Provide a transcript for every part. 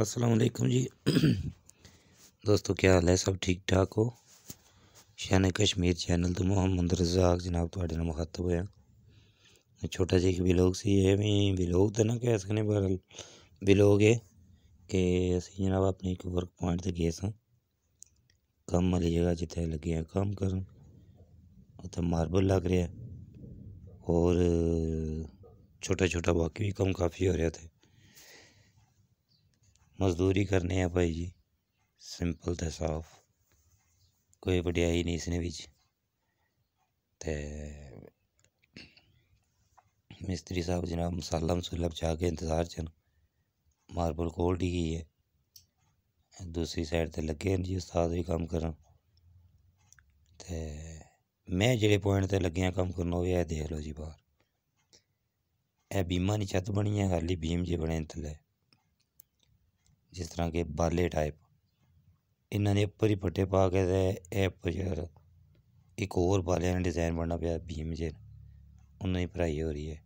असलम जी दोस्तों क्या हाल है सब ठीक ठाक हो शान कश्मीर चैनल तो मोहम्मद रजाक जनाब थोड़े तो मुखातब हो छोटा जी बिलोग से यह भी बिलोग तो ना कह सकने पर बिलोग है कि असं जनाब अपने एक वर्क पॉइंट से गए सम वाली जगह जिते लगे हैं काम कर मार्बल लग रहा है और छोटा छोटा बाकी भी कम काफ़ी हो रहा था ਮਜ਼ਦੂਰੀ ਕਰਨੀ ਆ ਭਾਈ ਜੀ ਸਿੰਪਲ ਤੇ ਸਾਫ ਕੋਈ ਵਡਿਆਈ ਨਹੀਂ ਇਸ ਨੇ ਵਿੱਚ ਤੇ ਮਿਸਤਰੀ ਸਾਹਿਬ ਜਨਾਬ ਮਸਾਲਾ ਮਸੂਲਾ ਚਾ ਕੇ ਇੰਤਜ਼ਾਰ ਚ ਮਾਰਬਲ ਕੋਲ ਹੀ ਹੈ ਦੂਸਰੀ ਸਾਈਡ ਤੇ ਲੱਗੇ ਨੇ ਜੀ ਉਸਤਾਦ ਵੀ ਕੰਮ ਕਰਨ ਤੇ ਮੈਂ ਜਿਹੜੇ ਪੁਆਇੰਟ ਤੇ ਲੱਗਿਆ ਕੰਮ ਕਰਨ ਉਹ ਇਹ ਦੇਖ ਲਓ ਜੀ ਬਾਹਰ ਇਹ ਬੀਮਾਂ ਨਹੀਂ ਛੱਤ ਬਣੀ ਹੈ ਹਾਲੀ ਬੀਮ ਜੇ ਬਣੇ ਥੱਲੇ जिस तरह के बाले टाइप इन्होंने पर ही पट्टे पा के ਕੇ ਤੇ ਇਹ ਪੁਜਰ ਇੱਕ ਹੋਰ ਬਾਲਿਆਂ ਦਾ ਡਿਜ਼ਾਈਨ ਬਣਨਾ ਪਿਆ ਭੀਮ ਜੇ ਉਹਨਾਂ ਦੀ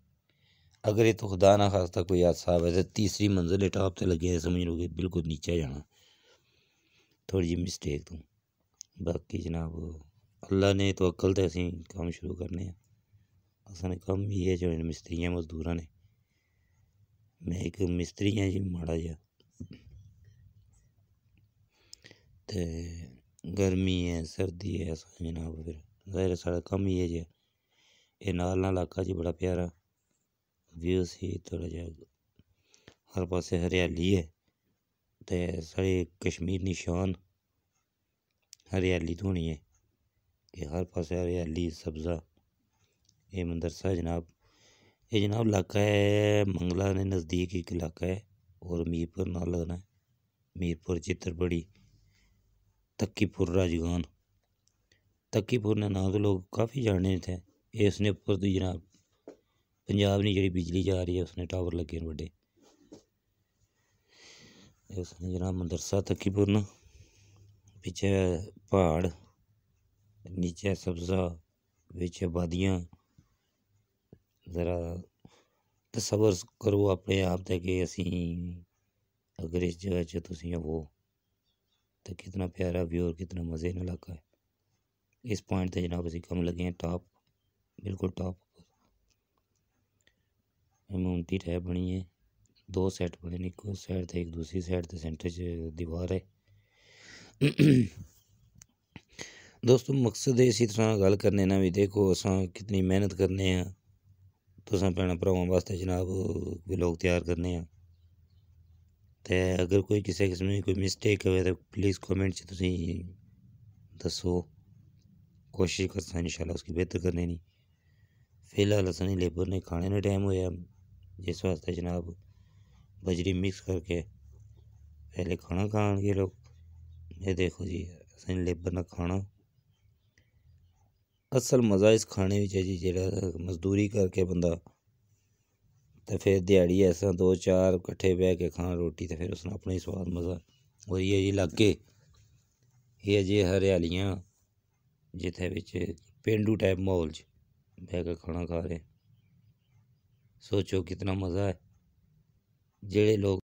अगर ये तो खुदा ना खास्ता कोई हादसा वैसे तीसरी मंजिल टॉप से लगे समझ लो कि बिल्कुल नीचे जाना थोड़ी जी मिस्टेक तू बाकी जनाब अल्लाह ने तो अकल तो असं कम शुरू करने असें कम ही है जो मिस्त्रियाँ मजदूर ने मैं एक मिस्त्री हाँ जी माड़ा जहा गर्मी है सर्दी है जनाब फिर जाहिर साढ़ा कम ही एह् ऐ एह् नालना लाका जी बड़ा प्यारा व्यू सी थोड़ा जहा हर पास हरियाली है तो सारी कश्मीर दी शान हरियाली होनी है कि हर पास हरियाली सब्ज़ा ये मदरसा जनाब ये जनाब लाका है मंगला ने नज़दीक एक लाका है और मीरपुर ना लगना है मीरपुर चित्रपड़ी तक्कीपुर राजगान तक्कीपुर ने ना तो लोग काफ़ी जाने इतने इसने उपर तो जनाब पंजाब ने जी बिजली जा रही है उसने टावर लगे बड़े उसने जनाब मदरसा तक्कीपुर न पिच्छै पहाड़ नीचे सब्जा बिच वादियां ज़रा तस्वर करो अपने आप तक कि असी अगर इस जगह तुम तुसें तो कितना प्यारा व्यू और कितना मज़े इलाका है इस पॉइंट से तो जनाब अभी कम लगे हैं टॉप बिल्कुल टॉप मोमटी टैप बनी है दो सेट बने एक सैड तो एक दूसरी सैड तो सेंटर से दीवार है दोस्तों मकसद इसी तरह गल करने ना भी देखो अस कितनी मेहनत करने हैं तो भैन भ्रावों वास्ते जनाब ब्लॉग तैयार करने हैं ते अगर कोई किस्म की कोई मिसटेक हो तो प्लीज़ कॉमेंट से तुम दसो कोशिश कर इंशाल्लाह उसकी बेहतर करने की फिलहाल असें लेबर ने खाने में टाइम होया इस वास्ते जनाब बजरी मिक्स करके पहले खाना खान ये लोग ये देखो जी अस लेबर ने खाना असल मज़ा इस खाने जी जो मजदूरी करके बंदा तो फिर दिहाड़ी ऐसा दो चार कट्ठे बह के खान रोटी तो फिर उसनै अपना ही स्वाद मजा और ये जी लाके ये जेह् हरियालियाँ जित्थै बिच पेंडू टाइप माहौल बह के खाना खा रहे सोचो कितना मजा है जेड़े लोग